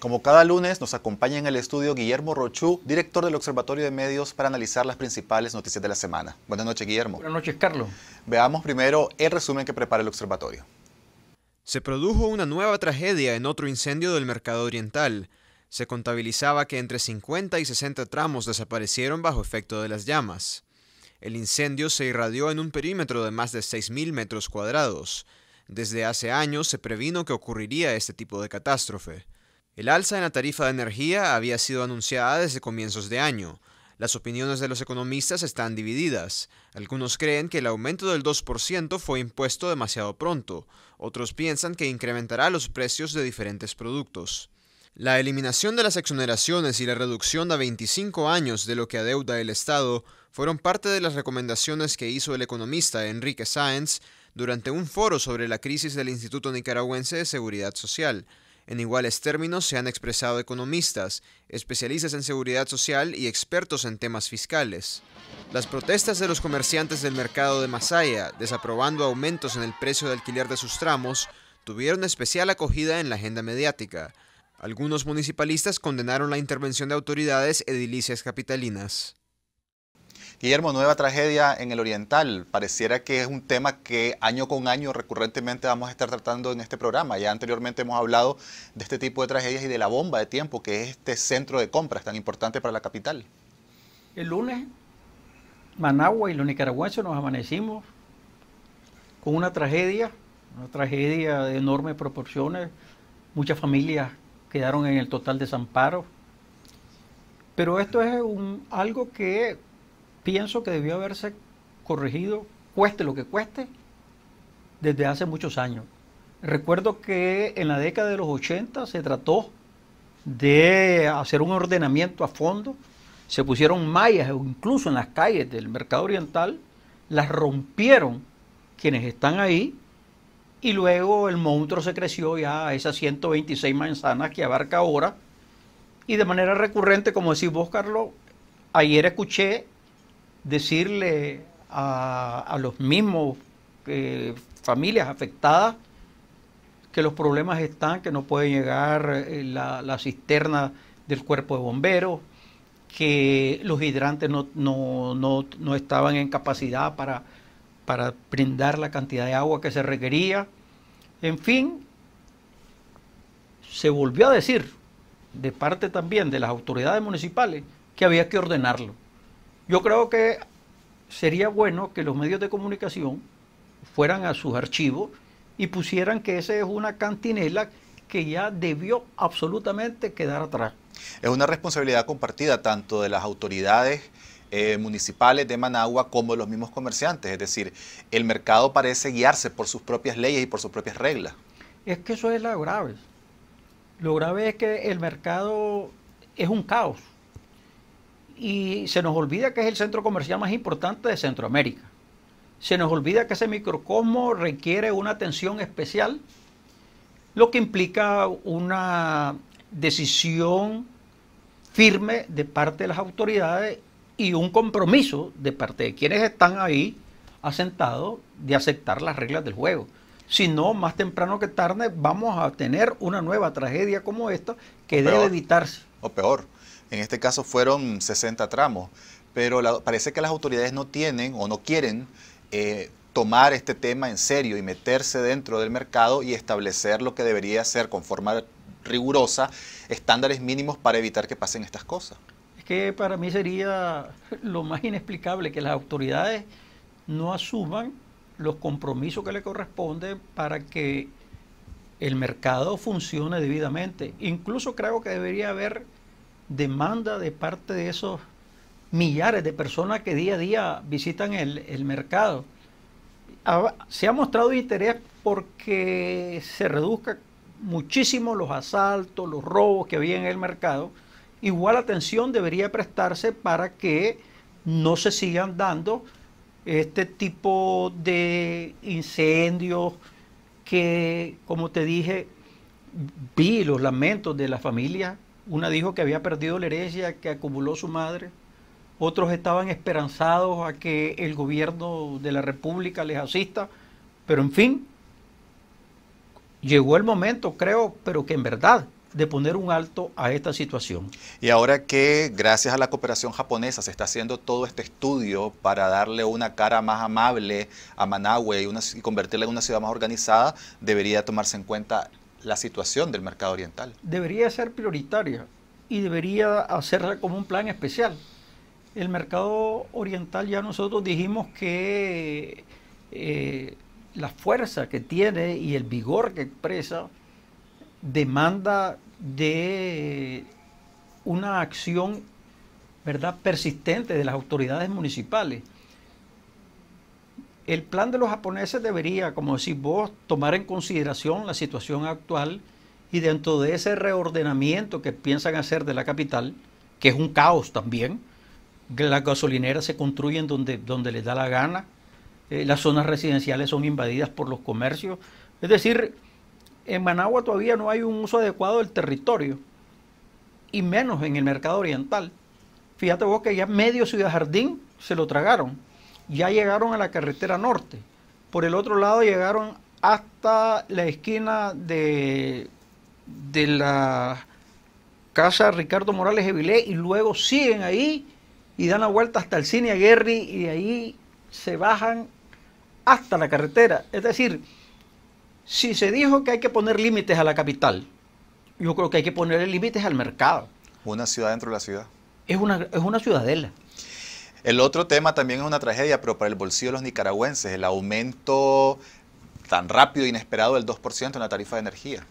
Como cada lunes, nos acompaña en el estudio Guillermo Rochú, director del Observatorio de Medios, para analizar las principales noticias de la semana. Buenas noches, Guillermo. Buenas noches, Carlos. Veamos primero el resumen que prepara el Observatorio. Se produjo una nueva tragedia en otro incendio del mercado oriental. Se contabilizaba que entre 50 y 60 tramos desaparecieron bajo efecto de las llamas. El incendio se irradió en un perímetro de más de 6.000 metros cuadrados. Desde hace años se previno que ocurriría este tipo de catástrofe. El alza en la tarifa de energía había sido anunciada desde comienzos de año. Las opiniones de los economistas están divididas. Algunos creen que el aumento del 2% fue impuesto demasiado pronto, otros piensan que incrementará los precios de diferentes productos. La eliminación de las exoneraciones y la reducción a 25 años de lo que adeuda el Estado fueron parte de las recomendaciones que hizo el economista Enrique Sáenz durante un foro sobre la crisis del Instituto Nicaragüense de Seguridad Social. En iguales términos se han expresado economistas, especialistas en seguridad social y expertos en temas fiscales. Las protestas de los comerciantes del mercado de Masaya, desaprobando aumentos en el precio de alquiler de sus tramos, tuvieron especial acogida en la agenda mediática. Algunos municipalistas condenaron la intervención de autoridades edilicias capitalinas. Guillermo, nueva tragedia en el Oriental. Pareciera que es un tema que año con año recurrentemente vamos a estar tratando en este programa. Ya anteriormente hemos hablado de este tipo de tragedias y de la bomba de tiempo, que es este centro de compras tan importante para la capital. El lunes, Managua y los nicaragüenses nos amanecimos con una tragedia, una tragedia de enormes proporciones. Muchas familias quedaron en el total desamparo. Pero esto es algo que pienso que debió haberse corregido, cueste lo que cueste, desde hace muchos años. Recuerdo que en la década de los 80 se trató de hacer un ordenamiento a fondo, se pusieron mallas incluso en las calles del mercado oriental, las rompieron quienes están ahí y luego el monstruo se creció ya a ah, esas 126 manzanas que abarca ahora y de manera recurrente, como decís vos Carlos, ayer escuché decirle a, las los mismos eh, familias afectadas que los problemas están, que no puede llegar eh, la, cisterna del cuerpo de bomberos, que los hidrantes no, no estaban en capacidad para, para brindar la cantidad de agua que se requería. En fin, se volvió a decir de parte también de las autoridades municipales que había que ordenarlo. Yo creo que sería bueno que los medios de comunicación fueran a sus archivos y pusieran que esa es una cantinela que ya debió absolutamente quedar atrás. Es una responsabilidad compartida tanto de las autoridades eh, municipales de Managua como de los mismos comerciantes. Es decir, el mercado parece guiarse por sus propias leyes y por sus propias reglas. Es que eso es lo grave. Lo grave es que el mercado es un caos y se nos olvida que es el centro comercial más importante de Centroamérica. Se nos olvida que ese microcosmo requiere una atención especial, lo que implica una decisión firme de parte de las autoridades y un compromiso de parte de quienes están ahí asentados de aceptar las reglas del juego. Si no, más temprano que tarde vamos a tener una nueva tragedia como esta que debe evitarse. O peor, en este caso fueron 60 tramos, pero parece que las autoridades no tienen o no quieren eh, tomar este tema en serio y meterse dentro del mercado y establecer lo que debería ser con forma rigurosa estándares mínimos para evitar que pasen estas cosas. Es que para mí sería lo más inexplicable que las autoridades no asuman los compromisos que le corresponden para que el mercado funcione debidamente. Incluso creo que debería haber demanda de parte de esos millares de personas que día a día visitan el, mercado. Se ha mostrado interés porque se reduzca muchísimo los asaltos, los robos que había en el mercado. Igual atención debería prestarse para que no se sigan dando este tipo de incendios que, como te dije, vi los lamentos de la familia una dijo que había perdido la herencia que acumuló su madre. Otros estaban esperanzados a que el gobierno de la República les asista. Pero en fin, llegó el momento, creo, pero que en verdad de poner un alto a esta situación. Y ahora que gracias a la cooperación japonesa se está haciendo todo este estudio para darle una cara más amable a Managua y, y convertirla en una ciudad más organizada, debería tomarse en cuenta la situación del mercado oriental. Debería ser prioritaria y debería hacerla como un plan especial. El mercado oriental ya nosotros dijimos que eh, la fuerza que tiene y el vigor que expresa demanda de una acción ¿verdad? persistente de las autoridades municipales el plan de los japoneses debería, como decís vos, tomar en consideración la situación actual y dentro de ese reordenamiento que piensan hacer de la capital, que es un caos también, las gasolineras se construyen donde, donde les da la gana, eh, las zonas residenciales son invadidas por los comercios, es decir, en Managua todavía no hay un uso adecuado del territorio, y menos en el mercado oriental. Fíjate vos que ya medio Ciudad Jardín se lo tragaron ya llegaron a la carretera norte. Por el otro lado llegaron hasta la esquina de, de la casa Ricardo Morales Evilé y luego siguen ahí y dan la vuelta hasta el cine Aguerri y ahí se bajan hasta la carretera. Es decir, si se dijo que hay que poner límites a la capital, yo creo que hay que poner límites al mercado. Una ciudad dentro de la ciudad. Es una, es una ciudadela. El otro tema también es una tragedia, pero para el bolsillo de los nicaragüenses, el aumento tan rápido e inesperado del 2% en la tarifa de energía.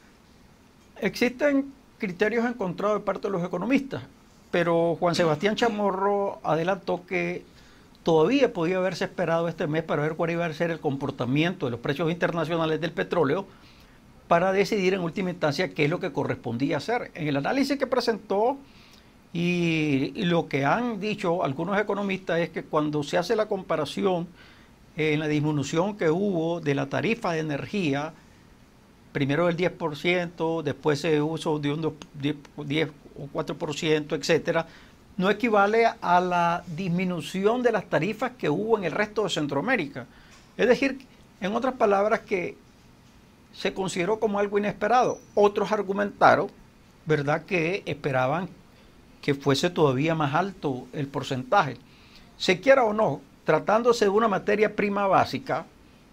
Existen criterios encontrados de parte de los economistas, pero Juan Sebastián Chamorro adelantó que todavía podía haberse esperado este mes para ver cuál iba a ser el comportamiento de los precios internacionales del petróleo para decidir en última instancia qué es lo que correspondía hacer. En el análisis que presentó y, lo que han dicho algunos economistas es que cuando se hace la comparación en la disminución que hubo de la tarifa de energía, primero del 10%, después se uso de un 10, 10 o 4%, etcétera, no equivale a la disminución de las tarifas que hubo en el resto de Centroamérica. Es decir, en otras palabras, que se consideró como algo inesperado. Otros argumentaron, ¿verdad?, que esperaban que fuese todavía más alto el porcentaje. Se quiera o no, tratándose de una materia prima básica,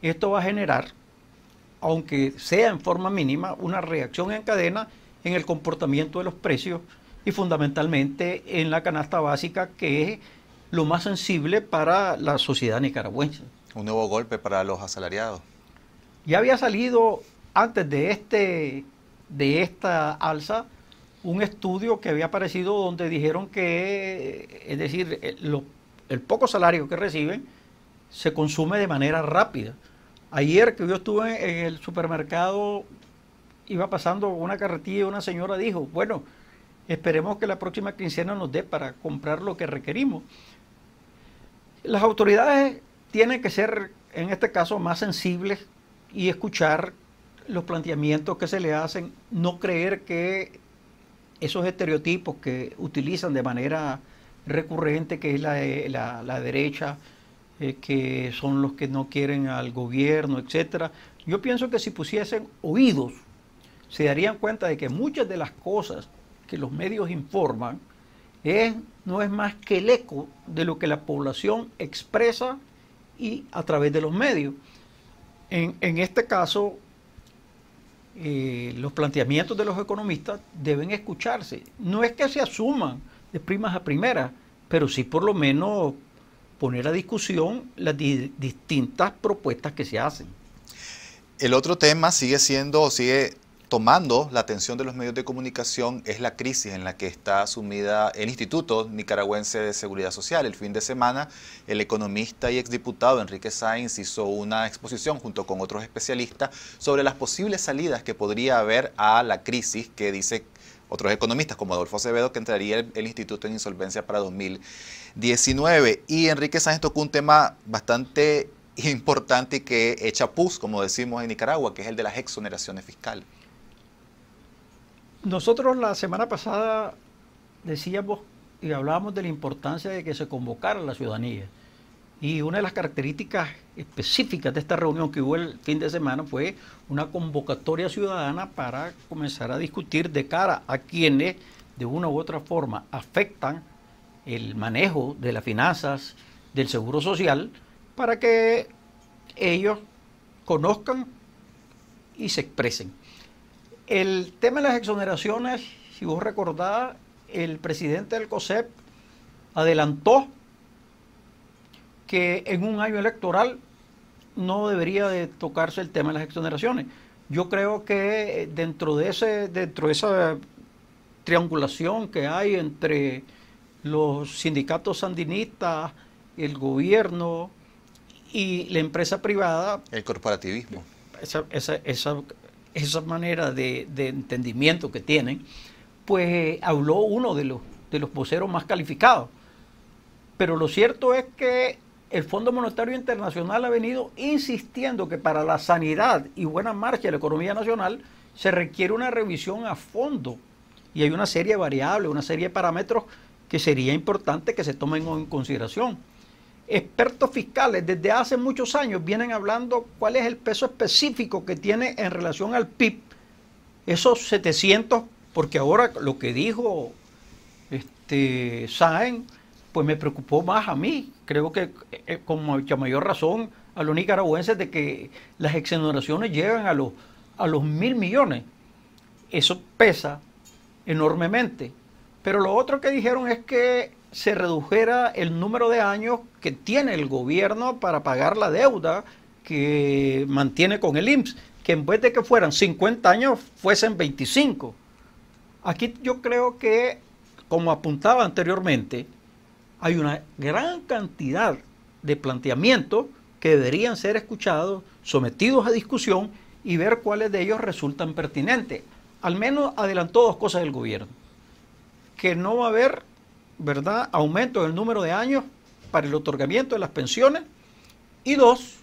esto va a generar, aunque sea en forma mínima, una reacción en cadena en el comportamiento de los precios y fundamentalmente en la canasta básica, que es lo más sensible para la sociedad nicaragüense. Un nuevo golpe para los asalariados. Ya había salido antes de, este, de esta alza un estudio que había aparecido donde dijeron que, es decir, eh, el, poco salario que reciben se consume de manera rápida. Ayer que yo estuve en el supermercado, iba pasando una carretilla y una señora dijo, bueno, esperemos que la próxima quincena nos dé para comprar lo que requerimos. Las autoridades tienen que ser, en este caso, más sensibles y escuchar los planteamientos que se le hacen, no creer que esos estereotipos que utilizan de manera recurrente, que es la, eh, derecha, eh, que son los que no quieren al gobierno, etcétera. Yo pienso que si pusiesen oídos, se darían cuenta de que muchas de las cosas que los medios informan no es más que el eco de lo que la población expresa y a través de los medios. En, en este caso, eh, los planteamientos de los economistas deben escucharse. No es que se asuman de primas a primeras, pero sí por lo menos poner a discusión las distintas propuestas que se hacen. El otro tema sigue siendo, sigue tomando la atención de los medios de comunicación es la crisis en la que está asumida el Instituto Nicaragüense de Seguridad Social. El fin de semana, el economista y exdiputado Enrique Sáenz hizo una exposición junto con otros especialistas sobre las posibles salidas que podría haber a la crisis que dice otros economistas como Adolfo Acevedo, que entraría el, el, Instituto en Insolvencia para 2019. Y Enrique Sáenz tocó un tema bastante importante que echa pus, como decimos en Nicaragua, que es el de las exoneraciones fiscales. Nosotros la semana pasada decíamos y hablábamos de la importancia de que se convocara la ciudadanía. Y una de las características específicas de esta reunión que hubo el fin de semana fue una convocatoria ciudadana para comenzar a discutir de cara a quienes de una u otra forma afectan el manejo de las finanzas del Seguro Social para que ellos conozcan y se expresen. El tema de las exoneraciones, si vos recordás, el presidente del COSEP adelantó que en un año electoral no debería de tocarse el tema de las exoneraciones. Yo creo que eh, dentro de ese, dentro de esa triangulación que hay entre los sindicatos sandinistas, el gobierno y la empresa privada. El corporativismo. Esa, esa esa manera de, entendimiento que tienen, pues eh, habló uno de los, de los voceros más calificados. Pero lo cierto es que el Fondo Monetario Internacional ha venido insistiendo que para la sanidad y buena marcha de la economía nacional se requiere una revisión a fondo y hay una serie de variables, una serie de parámetros que sería importante que se tomen en consideración expertos fiscales desde hace muchos años vienen hablando cuál es el peso específico que tiene en relación al PIB esos 700, porque ahora lo que dijo este Saen, pues me preocupó más a mí, creo que eh, eh, con mucha mayor razón a los nicaragüenses de que las exoneraciones llegan a los, a los mil millones. Eso pesa enormemente. Pero lo otro que dijeron es que se redujera el número de años que tiene el gobierno para pagar la deuda que mantiene con el IMSS, que en vez de que fueran 50 años, fuesen 25. Aquí yo creo que, como apuntaba anteriormente, hay una gran cantidad de planteamientos que deberían ser escuchados, sometidos a discusión y ver cuáles de ellos resultan pertinentes. Al menos adelantó dos cosas del gobierno, que no va a haber ¿verdad? Aumento del número de años para el otorgamiento de las pensiones. Y dos,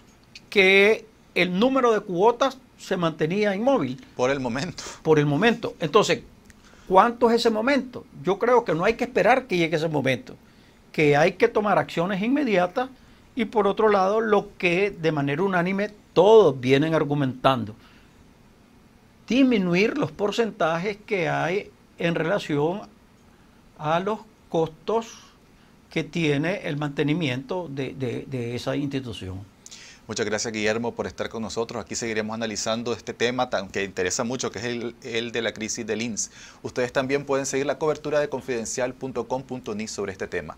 que el número de cuotas se mantenía inmóvil. Por el momento. Por el momento. Entonces, ¿cuánto es ese momento? Yo creo que no hay que esperar que llegue ese momento, que hay que tomar acciones inmediatas y por otro lado lo que de manera unánime todos vienen argumentando, disminuir los porcentajes que hay en relación a los costos que tiene el mantenimiento de, esa institución. Muchas gracias Guillermo por estar con nosotros. Aquí seguiremos analizando este tema tan que interesa mucho, que es el, el de la crisis del INS. Ustedes también pueden seguir la cobertura de confidencial.com.ni sobre este tema.